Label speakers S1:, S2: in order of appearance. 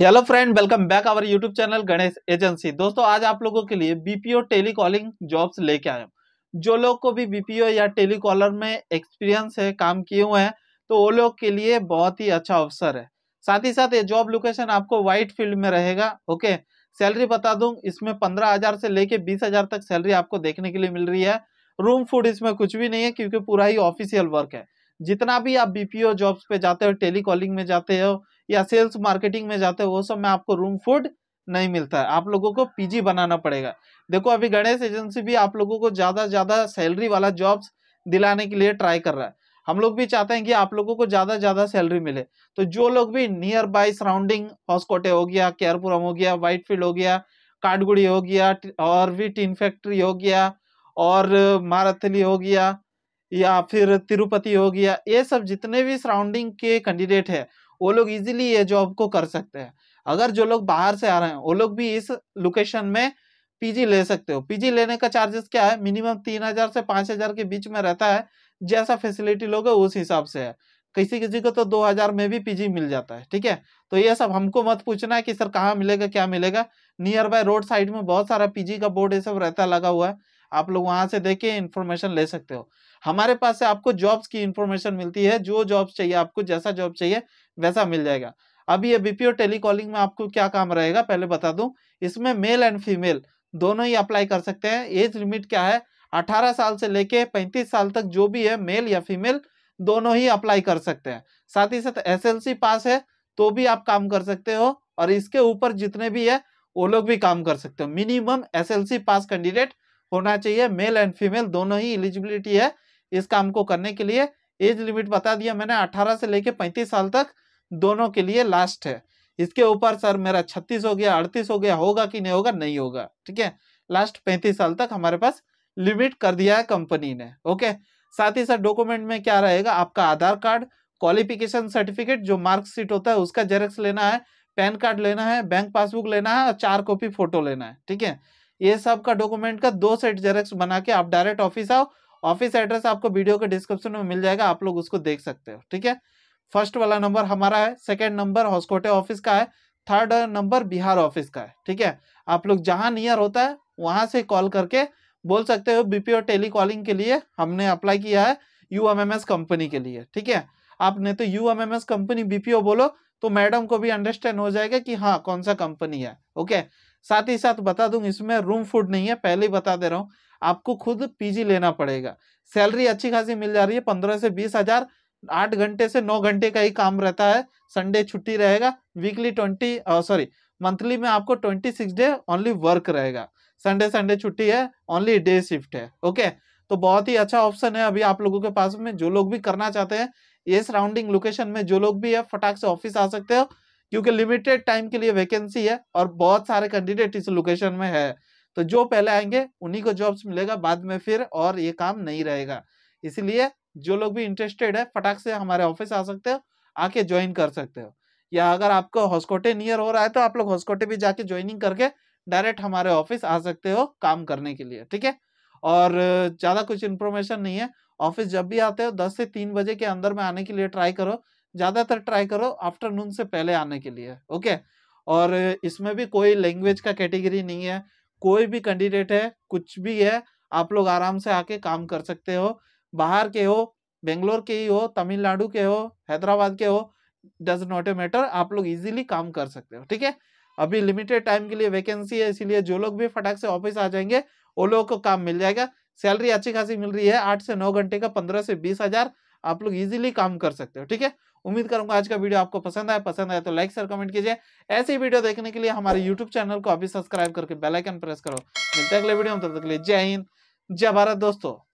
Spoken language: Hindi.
S1: hello friend welcome back our YouTube channel Ganesh agency दोस्तों आज आप लोगों के लिए बीपीओ टेलीकॉलिंग जॉब्स लेके आए जो लोग को भी बीपीओ या टेलीकॉलर में एक्सपीरियंस है काम किए हुए हैं तो वो लोग के लिए बहुत ही अच्छा अवसर है साथ ही साथ ये जॉब लोकेशन आपको व्हाइट फील्ड में रहेगा ओके सैलरी बता दूँ इसमें पंद्रह हजार से लेके बीस हजार तक सैलरी आपको देखने के लिए मिल रही है रूम फूड इसमें कुछ भी नहीं है क्योंकि पूरा ही ऑफिशियल वर्क है जितना भी आप बीपीओ जॉब्स पे जाते हो टेली कॉलिंग में जाते हो या सेल्स मार्केटिंग में जाते हो वो सब में आपको रूम फूड नहीं मिलता है आप लोगों को पीजी बनाना पड़ेगा देखो अभी गणेश एजेंसी भी आप लोगों को ज़्यादा से ज़्यादा सैलरी वाला जॉब्स दिलाने के लिए ट्राई कर रहा है हम लोग भी चाहते हैं कि आप लोगों को ज़्यादा से ज़्यादा सैलरी मिले तो जो लोग भी नियर बाई सराउंडिंग हॉस्कोटे हो गया केयरपुरम हो गया फील्ड हो गया काटगुड़ी हो गया और भी टीन फैक्ट्री हो गया और मारथली हो गया या फिर तिरुपति हो गया ये सब जितने भी सराउंडिंग के कैंडिडेट है वो लोग इजीली ये जॉब को कर सकते हैं अगर जो लोग बाहर से आ रहे हैं वो लोग भी इस लोकेशन में पीजी ले सकते हो पीजी लेने का चार्जेस क्या है मिनिमम तीन हजार से पाँच हजार के बीच में रहता है जैसा फैसिलिटी लोगे उस हिसाब से है किसी किसी को तो दो हजार में भी पीजी मिल जाता है ठीक है तो ये सब हमको मत पूछना है कि सर कहाँ मिलेगा क्या मिलेगा नियर बाय रोड साइड में बहुत सारा पीजी का बोर्ड ये सब रहता लगा हुआ है आप लोग वहां से देख के इन्फॉर्मेशन ले सकते हो हमारे पास से आपको जॉब्स की इन्फॉर्मेशन मिलती है जो जॉब्स चाहिए आपको जैसा जॉब चाहिए वैसा मिल जाएगा अभी ये बीपीओ टेलीकॉलिंग में आपको क्या काम रहेगा पहले बता दूं इसमें मेल एंड फीमेल दोनों ही अप्लाई कर सकते हैं एज लिमिट क्या है 18 साल से लेके 35 साल तक जो भी है मेल या फीमेल दोनों ही अप्लाई कर सकते हैं साथ ही साथ एसएलसी पास है तो भी आप काम कर सकते हो और इसके ऊपर जितने भी है वो लोग भी काम कर सकते हो मिनिमम एसएलसी पास कैंडिडेट होना चाहिए मेल एंड फीमेल दोनों ही एलिजिबिलिटी है इस काम को करने के लिए एज लिमिट बता दिया मैंने 18 से लेके 35 साल तक दोनों के लिए लास्ट है इसके ऊपर सर मेरा 36 हो गया 38 हो गया होगा कि नहीं होगा नहीं होगा ठीक है लास्ट 35 साल तक हमारे पास लिमिट कर दिया है कंपनी ने ओके साथ ही सर डॉक्यूमेंट में क्या रहेगा आपका आधार कार्ड क्वालिफिकेशन सर्टिफिकेट जो मार्कशीट होता है उसका जेरेक्स लेना है पैन कार्ड लेना है बैंक पासबुक लेना है और चार कॉपी फोटो लेना है ठीक है ये सब का डॉक्यूमेंट का दो सेट जेरेक्स बना के आप डायरेक्ट ऑफिस आओ ऑफिस एड्रेस आपको वीडियो के डिस्क्रिप्शन में मिल जाएगा आप लोग उसको देख सकते हो ठीक है फर्स्ट वाला नंबर हमारा है सेकेंड नंबर हॉस्कोटे ऑफिस का है थर्ड नंबर बिहार ऑफिस का है ठीक है आप लोग जहाँ नियर होता है वहाँ से कॉल करके बोल सकते हो बीपीओ टेली कॉलिंग के लिए हमने अप्लाई किया है यूएमएमएस कंपनी के लिए ठीक है आपने तो यूएमएमएस कंपनी बीपीओ बोलो तो मैडम को भी अंडरस्टैंड हो जाएगा कि हाँ कौन सा कंपनी है ओके साथ ही साथ बता दूंगी इसमें रूम फूड नहीं है पहले ही बता दे रहा हूँ आपको खुद पीजी लेना पड़ेगा सैलरी अच्छी खासी मिल जा रही है पंद्रह से बीस हजार आठ घंटे से नौ घंटे का ही काम रहता है संडे छुट्टी रहेगा वीकली ट्वेंटी सॉरी मंथली में आपको twenty six day only work रहेगा संडे संडे छुट्टी है ओनली डे शिफ्ट है ओके तो बहुत ही अच्छा ऑप्शन है अभी आप लोगों के पास में जो लोग भी करना चाहते हैं ये सराउंडिंग लोकेशन में जो लोग भी है फटाक से ऑफिस आ सकते हो क्योंकि लिमिटेड टाइम के लिए वैकेंसी है और बहुत सारे कैंडिडेट इस लोकेशन में है तो जो पहले आएंगे उन्हीं को जॉब्स मिलेगा बाद में फिर और ये काम नहीं रहेगा इसलिए जो लोग भी इंटरेस्टेड है फटाक से हमारे ऑफिस आ सकते हो आके ज्वाइन कर सकते हो या अगर आपको हॉस्कोटे नियर हो रहा है तो आप लोग हॉस्कोटे भी जाके ज्वाइनिंग करके डायरेक्ट हमारे ऑफिस आ सकते हो काम करने के लिए ठीक है और ज़्यादा कुछ इन्फॉर्मेशन नहीं है ऑफिस जब भी आते हो दस से तीन बजे के अंदर में आने के लिए ट्राई करो ज़्यादातर ट्राई करो आफ्टरनून से पहले आने के लिए ओके और इसमें भी कोई लैंग्वेज का कैटेगरी नहीं है कोई भी कैंडिडेट है कुछ भी है आप लोग आराम से आके काम कर सकते हो बाहर के हो बेंगलोर के ही हो तमिलनाडु के हो हैदराबाद के हो डज नॉट ए मैटर आप लोग इजीली काम कर सकते हो ठीक है अभी लिमिटेड टाइम के लिए वैकेंसी है इसीलिए जो लोग भी फटाक से ऑफिस आ जाएंगे वो लोगों को काम मिल जाएगा सैलरी अच्छी खासी मिल रही है आठ से नौ घंटे का पंद्रह से बीस हजार आप लोग इजिली काम कर सकते हो ठीक है उम्मीद करूंगा आज का वीडियो आपको पसंद आया पसंद आया तो लाइक सर कमेंट कीजिए ऐसे वीडियो देखने के लिए हमारे यूट्यूब चैनल को अभी सब्सक्राइब करके बेलाइकन प्रेस करो मिलते अगले वीडियो में तब तक के लिए जय हिंद जय भारत दोस्तों